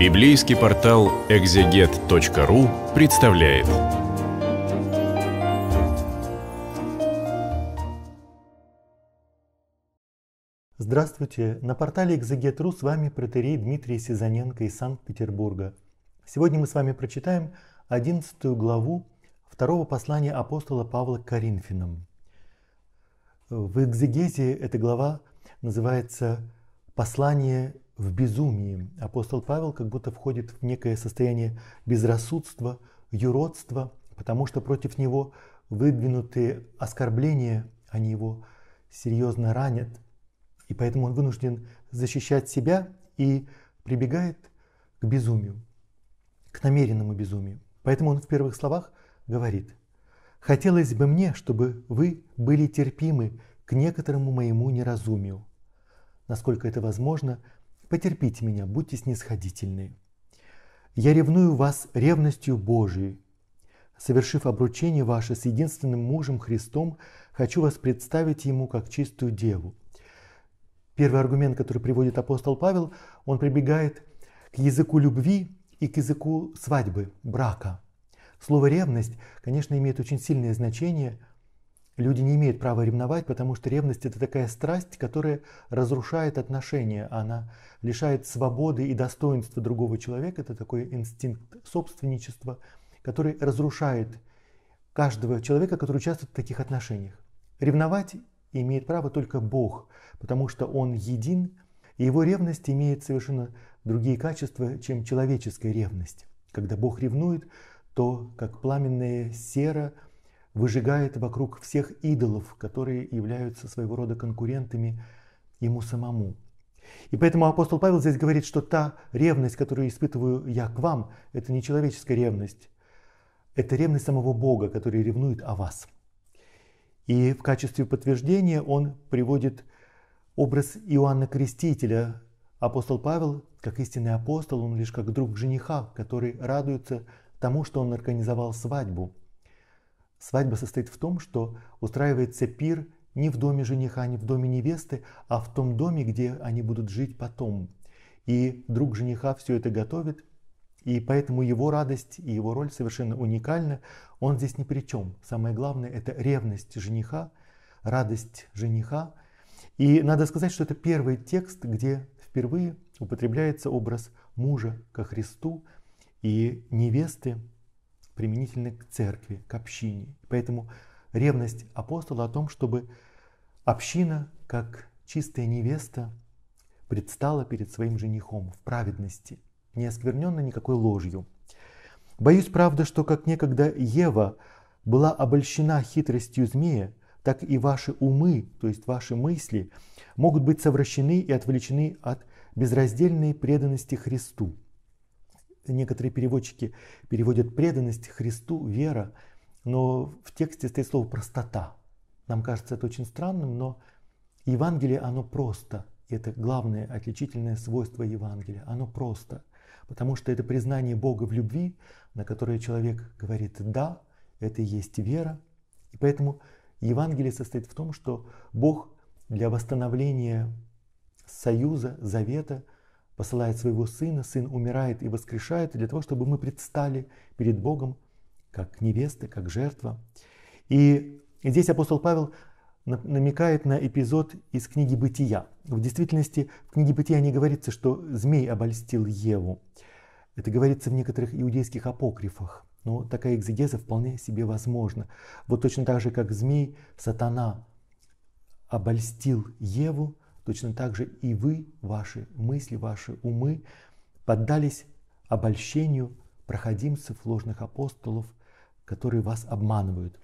Библейский портал экзегет.ру представляет. Здравствуйте! На портале Экзегет.ру с вами протерей Дмитрий Сизаненко из Санкт-Петербурга. Сегодня мы с вами прочитаем 11 главу второго послания апостола Павла к Коринфянам. В экзегезе эта глава называется «Послание в безумии. Апостол Павел как будто входит в некое состояние безрассудства, юродства, потому что против него выдвинуты оскорбления, они его серьезно ранят. И поэтому он вынужден защищать себя и прибегает к безумию, к намеренному безумию. Поэтому он в первых словах говорит, «Хотелось бы мне, чтобы вы были терпимы к некоторому моему неразумию, насколько это возможно, Потерпите меня, будьте снисходительны. Я ревную вас ревностью Божией. Совершив обручение ваше с единственным мужем Христом, хочу вас представить ему как чистую деву. Первый аргумент, который приводит апостол Павел, он прибегает к языку любви и к языку свадьбы, брака. Слово «ревность», конечно, имеет очень сильное значение – Люди не имеют права ревновать, потому что ревность это такая страсть, которая разрушает отношения, она лишает свободы и достоинства другого человека, это такой инстинкт собственничества, который разрушает каждого человека, который участвует в таких отношениях. Ревновать имеет право только Бог, потому что Он един, и его ревность имеет совершенно другие качества, чем человеческая ревность. Когда Бог ревнует, то как пламенная сера – выжигает вокруг всех идолов, которые являются своего рода конкурентами ему самому. И поэтому апостол Павел здесь говорит, что та ревность, которую испытываю я к вам, это не человеческая ревность, это ревность самого Бога, который ревнует о вас. И в качестве подтверждения он приводит образ Иоанна Крестителя. Апостол Павел, как истинный апостол, он лишь как друг жениха, который радуется тому, что он организовал свадьбу – Свадьба состоит в том, что устраивается пир не в доме жениха, не в доме невесты, а в том доме, где они будут жить потом. И друг жениха все это готовит, и поэтому его радость и его роль совершенно уникальны. Он здесь ни при чем. Самое главное – это ревность жениха, радость жениха. И надо сказать, что это первый текст, где впервые употребляется образ мужа ко Христу и невесты применительно к церкви, к общине. Поэтому ревность апостола о том, чтобы община, как чистая невеста, предстала перед своим женихом в праведности, не оскверненна никакой ложью. Боюсь, правда, что как некогда Ева была обольщена хитростью змея, так и ваши умы, то есть ваши мысли, могут быть совращены и отвлечены от безраздельной преданности Христу – некоторые переводчики переводят преданность Христу, вера, но в тексте стоит слово простота. Нам кажется это очень странным, но Евангелие, оно просто. И это главное отличительное свойство Евангелия. Оно просто. Потому что это признание Бога в любви, на которое человек говорит «да», это и есть вера. И поэтому Евангелие состоит в том, что Бог для восстановления союза, завета – посылает своего Сына, Сын умирает и воскрешает для того, чтобы мы предстали перед Богом как невесты, как жертва. И здесь апостол Павел намекает на эпизод из книги «Бытия». В действительности в книге «Бытия» не говорится, что змей обольстил Еву. Это говорится в некоторых иудейских апокрифах. Но такая экзегеза вполне себе возможна. Вот точно так же, как змей, сатана обольстил Еву, Точно так же и вы, ваши мысли, ваши умы поддались обольщению проходимцев, ложных апостолов, которые вас обманывают.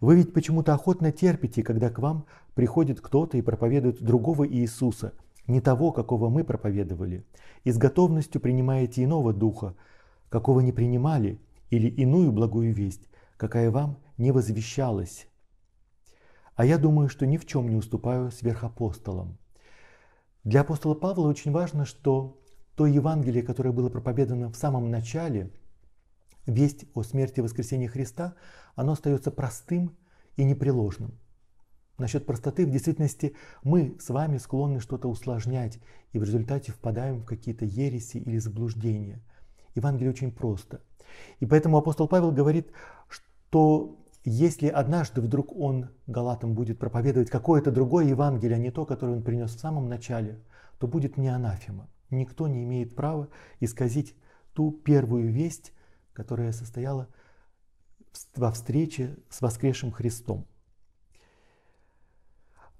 Вы ведь почему-то охотно терпите, когда к вам приходит кто-то и проповедует другого Иисуса, не того, какого мы проповедовали, и с готовностью принимаете иного духа, какого не принимали, или иную благую весть, какая вам не возвещалась. А я думаю, что ни в чем не уступаю сверхапостолам. Для апостола Павла очень важно, что то Евангелие, которое было проповедано в самом начале, весть о смерти и воскресении Христа, оно остается простым и непреложным. Насчет простоты, в действительности, мы с вами склонны что-то усложнять и в результате впадаем в какие-то ереси или заблуждения. Евангелие очень просто. И поэтому апостол Павел говорит, что если однажды вдруг он, Галатам, будет проповедовать какое-то другое Евангелие, а не то, которое он принес в самом начале, то будет мне анафема. Никто не имеет права исказить ту первую весть, которая состояла во встрече с воскресшим Христом.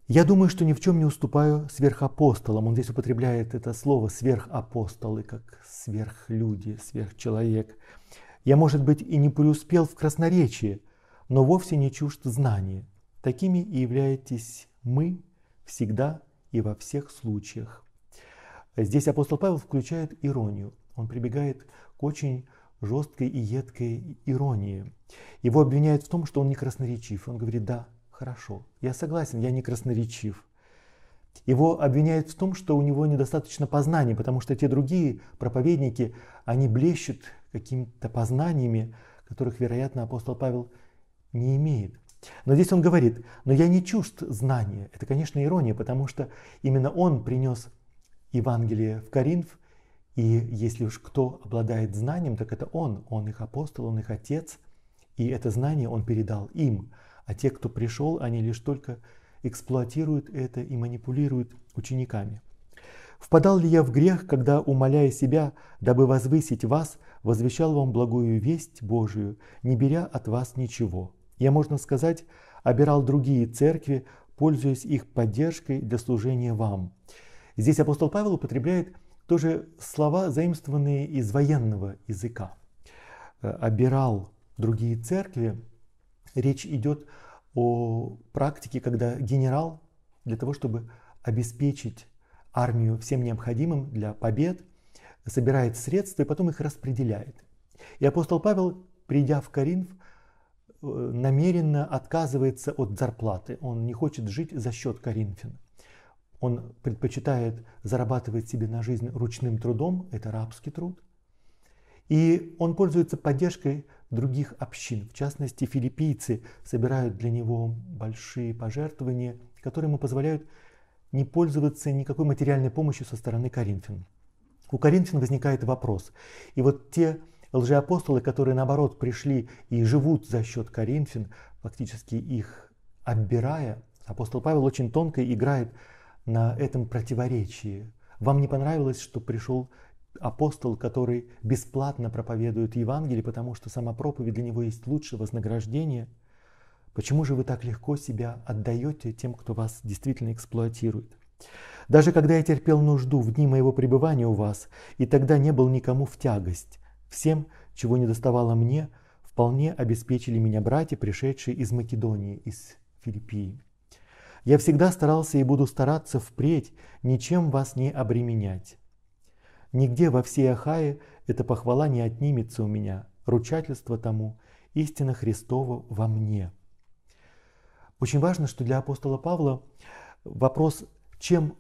Я думаю, что ни в чем не уступаю сверхапостолам. Он здесь употребляет это слово сверхапостолы, как сверхлюди, сверхчеловек. Я, может быть, и не преуспел в красноречии – но вовсе не чужд знания. Такими и являетесь мы всегда и во всех случаях. Здесь апостол Павел включает иронию. Он прибегает к очень жесткой и едкой иронии. Его обвиняют в том, что он не красноречив. Он говорит, да, хорошо, я согласен, я не красноречив. Его обвиняют в том, что у него недостаточно познаний, потому что те другие проповедники, они блещут какими-то познаниями, которых, вероятно, апостол Павел – не имеет. Но здесь он говорит, но я не чужд знания. Это, конечно, ирония, потому что именно он принес Евангелие в Коринф, и если уж кто обладает знанием, так это он, он их апостол, он их отец, и это знание он передал им. А те, кто пришел, они лишь только эксплуатируют это и манипулируют учениками. Впадал ли я в грех, когда, умоляя себя, дабы возвысить вас, возвещал вам благую весть Божию, не беря от вас ничего? Я, можно сказать, обирал другие церкви, пользуясь их поддержкой для служения вам. Здесь апостол Павел употребляет тоже слова, заимствованные из военного языка. Э, обирал другие церкви. Речь идет о практике, когда генерал для того, чтобы обеспечить армию всем необходимым для побед, собирает средства и потом их распределяет. И апостол Павел, придя в Коринф, намеренно отказывается от зарплаты. Он не хочет жить за счет Коринфян. Он предпочитает зарабатывать себе на жизнь ручным трудом, это рабский труд. И он пользуется поддержкой других общин. В частности, филиппийцы собирают для него большие пожертвования, которые ему позволяют не пользоваться никакой материальной помощью со стороны Коринфян. У Коринфян возникает вопрос. И вот те Лжеапостолы, которые наоборот пришли и живут за счет коринфян, фактически их отбирая, апостол Павел очень тонко играет на этом противоречии. Вам не понравилось, что пришел апостол, который бесплатно проповедует Евангелие, потому что сама проповедь для него есть лучшее вознаграждение? Почему же вы так легко себя отдаете тем, кто вас действительно эксплуатирует? Даже когда я терпел нужду в дни моего пребывания у вас, и тогда не был никому в тягость, Всем, чего не доставало мне, вполне обеспечили меня братья, пришедшие из Македонии, из Филиппии. Я всегда старался и буду стараться впредь ничем вас не обременять. Нигде во всей Ахае эта похвала не отнимется у меня, ручательство тому, истина Христова во мне. Очень важно, что для апостола Павла вопрос, чем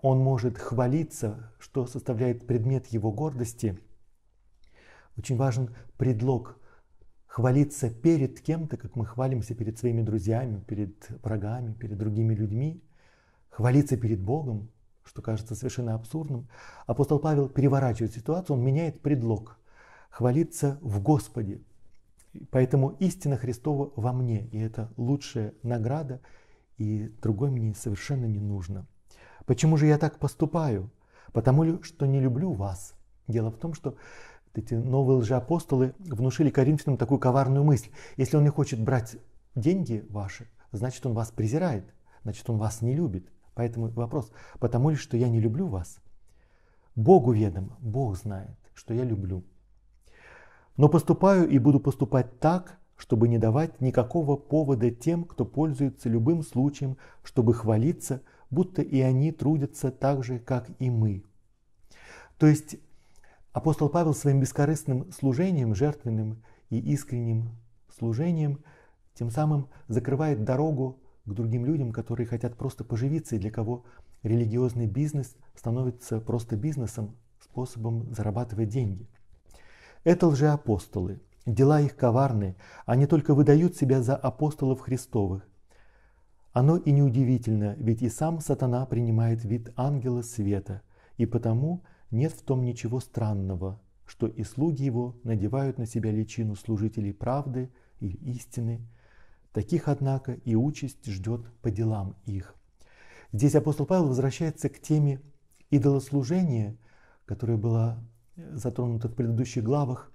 он может хвалиться, что составляет предмет его гордости – очень важен предлог. Хвалиться перед кем-то, как мы хвалимся перед своими друзьями, перед врагами, перед другими людьми. Хвалиться перед Богом, что кажется совершенно абсурдным. Апостол Павел переворачивает ситуацию, он меняет предлог. Хвалиться в Господе. Поэтому истина Христова во мне, и это лучшая награда, и другой мне совершенно не нужно. Почему же я так поступаю? Потому ли, что не люблю вас? Дело в том, что эти новые лжеапостолы внушили коринфянам такую коварную мысль. Если он не хочет брать деньги ваши, значит он вас презирает, значит он вас не любит. Поэтому вопрос, потому ли, что я не люблю вас? Богу ведомо, Бог знает, что я люблю. Но поступаю и буду поступать так, чтобы не давать никакого повода тем, кто пользуется любым случаем, чтобы хвалиться, будто и они трудятся так же, как и мы. То есть Апостол Павел своим бескорыстным служением, жертвенным и искренним служением, тем самым закрывает дорогу к другим людям, которые хотят просто поживиться и для кого религиозный бизнес становится просто бизнесом, способом зарабатывать деньги. Это лжеапостолы. Дела их коварные. Они только выдают себя за апостолов Христовых. Оно и неудивительно, ведь и сам сатана принимает вид ангела света, и потому – нет в том ничего странного, что и слуги его надевают на себя личину служителей правды и истины. Таких, однако, и участь ждет по делам их. Здесь апостол Павел возвращается к теме идолослужения, которая была э, затронута в предыдущих главах.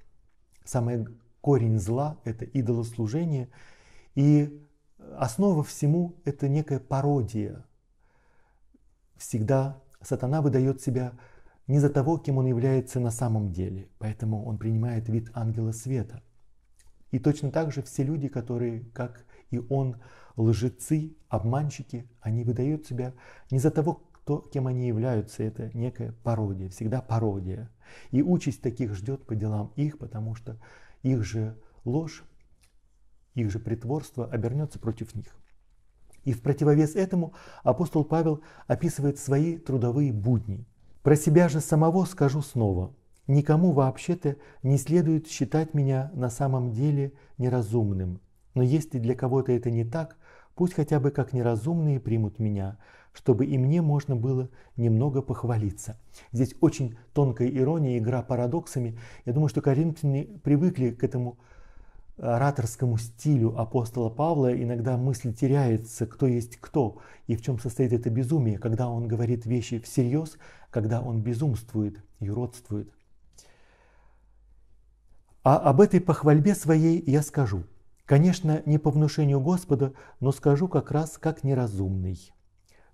Самый корень зла – это идолослужение, и э, основа всему – это некая пародия. Всегда сатана выдает себя не за того, кем он является на самом деле, поэтому он принимает вид ангела света. И точно так же все люди, которые, как и он, лжецы, обманщики, они выдают себя не за того, кто, кем они являются, это некая пародия, всегда пародия. И участь таких ждет по делам их, потому что их же ложь, их же притворство обернется против них. И в противовес этому апостол Павел описывает свои трудовые будни – про себя же самого скажу снова. Никому вообще-то не следует считать меня на самом деле неразумным. Но если для кого-то это не так, пусть хотя бы как неразумные примут меня, чтобы и мне можно было немного похвалиться. Здесь очень тонкая ирония, игра парадоксами. Я думаю, что коринфяне привыкли к этому ораторскому стилю апостола Павла иногда мысль теряется, кто есть кто, и в чем состоит это безумие, когда он говорит вещи всерьез, когда он безумствует и уродствует. А об этой похвальбе своей я скажу. Конечно, не по внушению Господа, но скажу как раз как неразумный.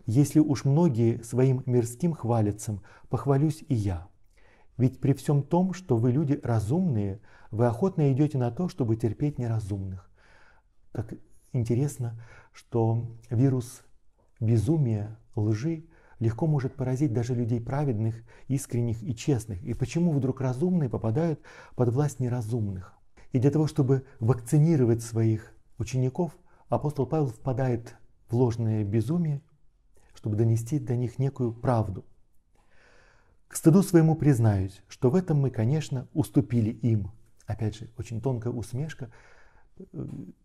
Если уж многие своим мирским хвалятся, похвалюсь и я – ведь при всем том, что вы люди разумные, вы охотно идете на то, чтобы терпеть неразумных. Как интересно, что вирус безумия, лжи легко может поразить даже людей праведных, искренних и честных. И почему вдруг разумные попадают под власть неразумных? И для того, чтобы вакцинировать своих учеников, апостол Павел впадает в ложное безумие, чтобы донести до них некую правду. К стыду своему признаюсь, что в этом мы, конечно, уступили им. Опять же, очень тонкая усмешка.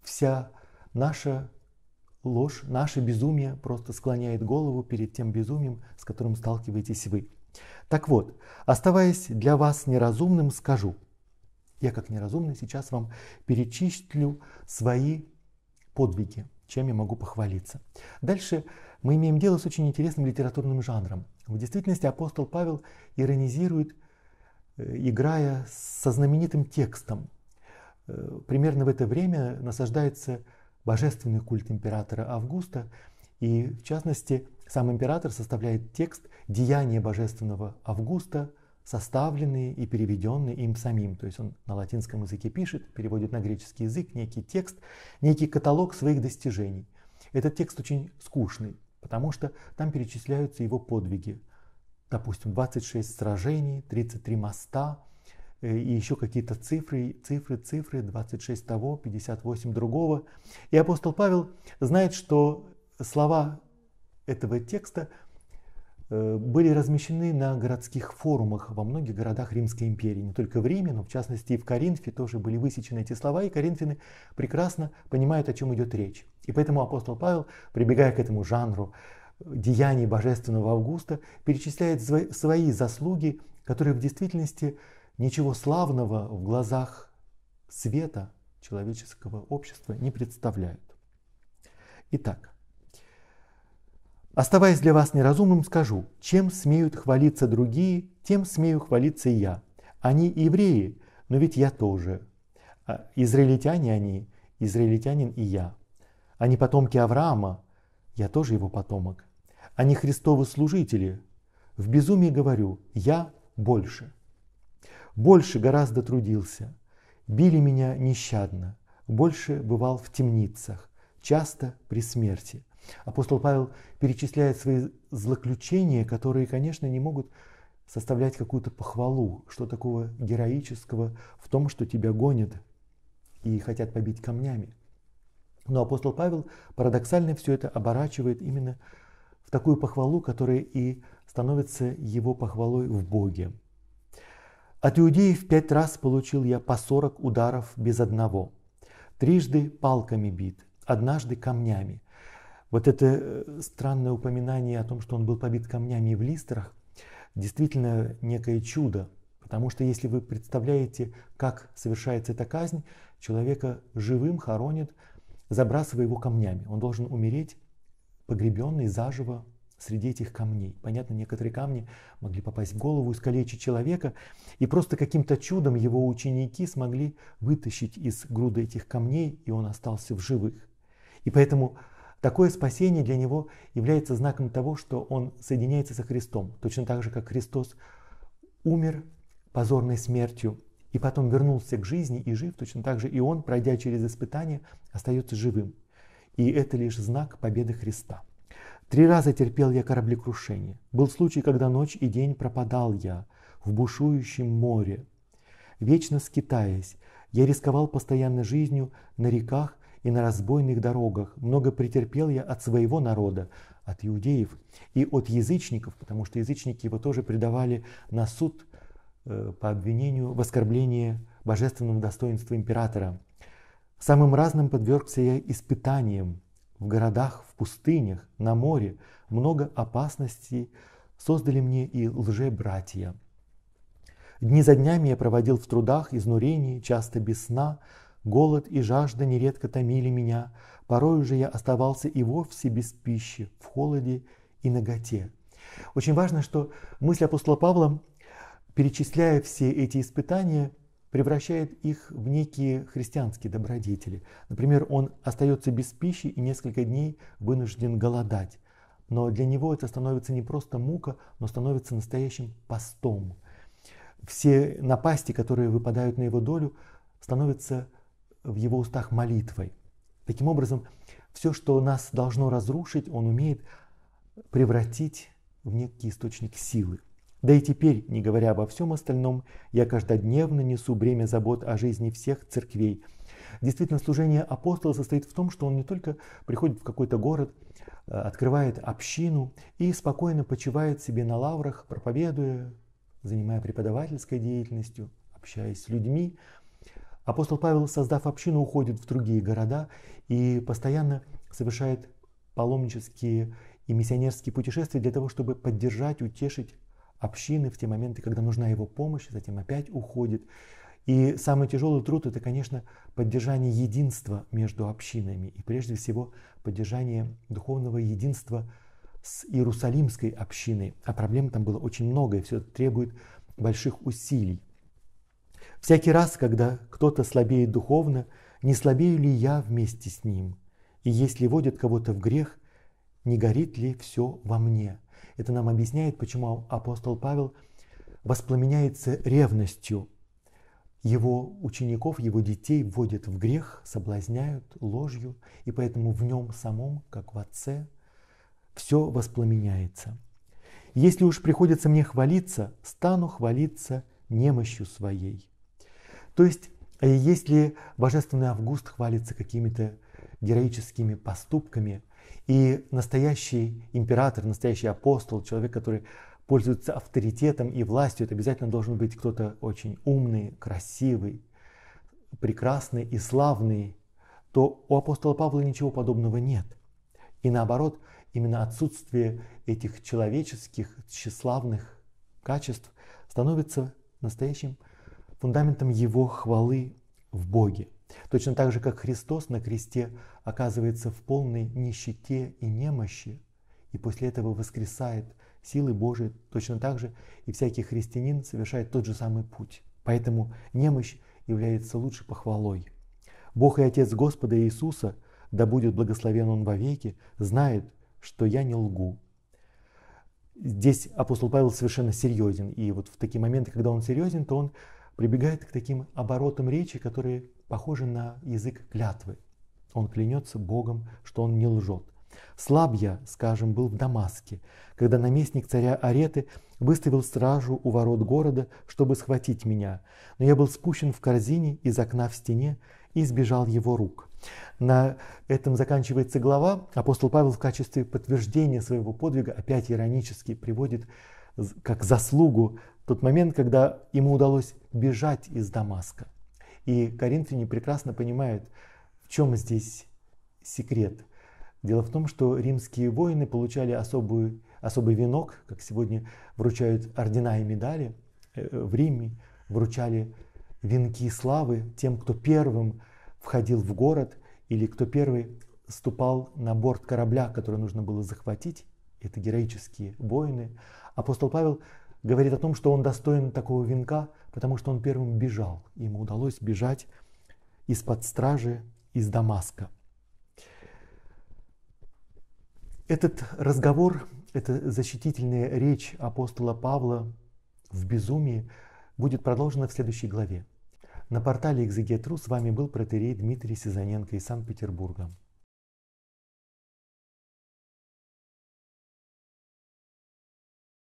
Вся наша ложь, наше безумие просто склоняет голову перед тем безумием, с которым сталкиваетесь вы. Так вот, оставаясь для вас неразумным, скажу. Я как неразумный сейчас вам перечислю свои подвиги, чем я могу похвалиться. Дальше мы имеем дело с очень интересным литературным жанром. В действительности апостол Павел иронизирует, э, играя со знаменитым текстом. Э, примерно в это время насаждается божественный культ императора Августа, и в частности сам император составляет текст «Деяния божественного Августа», составленные и переведенные им самим. То есть он на латинском языке пишет, переводит на греческий язык некий текст, некий каталог своих достижений. Этот текст очень скучный потому что там перечисляются его подвиги. Допустим, 26 сражений, 33 моста э, и еще какие-то цифры, цифры, цифры, 26 того, 58 другого. И апостол Павел знает, что слова этого текста э, были размещены на городских форумах во многих городах Римской империи, не только в Риме, но в частности и в Коринфе тоже были высечены эти слова, и коринфяны прекрасно понимают, о чем идет речь. И поэтому апостол Павел, прибегая к этому жанру деяний божественного Августа, перечисляет свои заслуги, которые в действительности ничего славного в глазах света человеческого общества не представляют. Итак, оставаясь для вас неразумным, скажу, чем смеют хвалиться другие, тем смею хвалиться и я. Они евреи, но ведь я тоже. А израильтяне они, израильтянин и я. Они потомки Авраама, я тоже его потомок. Они Христовы служители. В безумии говорю, я больше. Больше гораздо трудился. Били меня нещадно. Больше бывал в темницах, часто при смерти. Апостол Павел перечисляет свои злоключения, которые, конечно, не могут составлять какую-то похвалу, что такого героического в том, что тебя гонят и хотят побить камнями. Но апостол Павел парадоксально все это оборачивает именно в такую похвалу, которая и становится его похвалой в Боге. От иудеев пять раз получил я по сорок ударов без одного. Трижды палками бит, однажды камнями. Вот это э, странное упоминание о том, что он был побит камнями в листрах, действительно некое чудо. Потому что если вы представляете, как совершается эта казнь, человека живым хоронят – забрасывая его камнями. Он должен умереть погребенный заживо среди этих камней. Понятно, некоторые камни могли попасть в голову, искалечить человека, и просто каким-то чудом его ученики смогли вытащить из груды этих камней, и он остался в живых. И поэтому такое спасение для него является знаком того, что он соединяется со Христом, точно так же, как Христос умер позорной смертью и потом вернулся к жизни и жив, точно так же и он, пройдя через испытание, остается живым. И это лишь знак победы Христа. Три раза терпел я кораблекрушение. Был случай, когда ночь и день пропадал я в бушующем море. Вечно скитаясь, я рисковал постоянно жизнью на реках и на разбойных дорогах. Много претерпел я от своего народа, от иудеев и от язычников, потому что язычники его тоже предавали на суд Э, по обвинению в оскорблении божественного достоинства императора. Самым разным подвергся я испытаниям в городах, в пустынях, на море. Много опасностей создали мне и лже-братья. Дни за днями я проводил в трудах, изнурении, часто без сна. Голод и жажда нередко томили меня. Порой уже я оставался и вовсе без пищи, в холоде и наготе. Очень важно, что мысль апостола Павла перечисляя все эти испытания, превращает их в некие христианские добродетели. Например, он остается без пищи и несколько дней вынужден голодать. Но для него это становится не просто мука, но становится настоящим постом. Все напасти, которые выпадают на его долю, становятся в его устах молитвой. Таким образом, все, что нас должно разрушить, он умеет превратить в некий источник силы. Да и теперь, не говоря обо всем остальном, я каждодневно несу бремя забот о жизни всех церквей. Действительно, служение апостола состоит в том, что он не только приходит в какой-то город, э, открывает общину и спокойно почивает себе на лаврах, проповедуя, занимая преподавательской деятельностью, общаясь с людьми. Апостол Павел, создав общину, уходит в другие города и постоянно совершает паломнические и миссионерские путешествия для того, чтобы поддержать, утешить общины в те моменты, когда нужна его помощь, затем опять уходит. И самый тяжелый труд – это, конечно, поддержание единства между общинами и прежде всего поддержание духовного единства с Иерусалимской общиной. А проблем там было очень много, и все это требует больших усилий. Всякий раз, когда кто-то слабеет духовно, не слабею ли я вместе с ним? И если водят кого-то в грех, не горит ли все во мне – это нам объясняет, почему апостол Павел воспламеняется ревностью. Его учеников, его детей вводят в грех, соблазняют ложью, и поэтому в нем самом, как в отце, все воспламеняется. Если уж приходится мне хвалиться, стану хвалиться немощью своей. То есть, э, если Божественный Август хвалится какими-то героическими поступками, и настоящий император, настоящий апостол, человек, который пользуется авторитетом и властью, это обязательно должен быть кто-то очень умный, красивый, прекрасный и славный, то у апостола Павла ничего подобного нет. И наоборот, именно отсутствие этих человеческих, тщеславных качеств становится настоящим фундаментом его хвалы в Боге. Точно так же, как Христос на кресте оказывается в полной нищете и немощи, и после этого воскресает силы Божии, точно так же и всякий христианин совершает тот же самый путь. Поэтому немощь является лучшей похвалой. Бог и Отец Господа Иисуса, да будет благословен Он вовеки, знает, что я не лгу. Здесь апостол Павел совершенно серьезен, и вот в такие моменты, когда он серьезен, то он прибегает к таким оборотам речи, которые похожи на язык клятвы. Он клянется Богом, что он не лжет. Слаб я, скажем, был в Дамаске, когда наместник царя Ареты выставил стражу у ворот города, чтобы схватить меня, но я был спущен в корзине из окна в стене и избежал его рук. На этом заканчивается глава. Апостол Павел в качестве подтверждения своего подвига опять иронически приводит как заслугу тот момент, когда ему удалось бежать из Дамаска. И коринфяне прекрасно понимают, в чем здесь секрет. Дело в том, что римские воины получали особый особый венок, как сегодня вручают ордена и медали э, в Риме, вручали венки славы тем, кто первым входил в город или кто первый ступал на борт корабля, который нужно было захватить. Это героические воины. Апостол Павел говорит о том, что он достоин такого венка, потому что он первым бежал. Ему удалось бежать из-под стражи из Дамаска. Этот разговор, эта защитительная речь апостола Павла в безумии будет продолжена в следующей главе. На портале «Экзегетру» с вами был протерей Дмитрий Сизаненко из Санкт-Петербурга.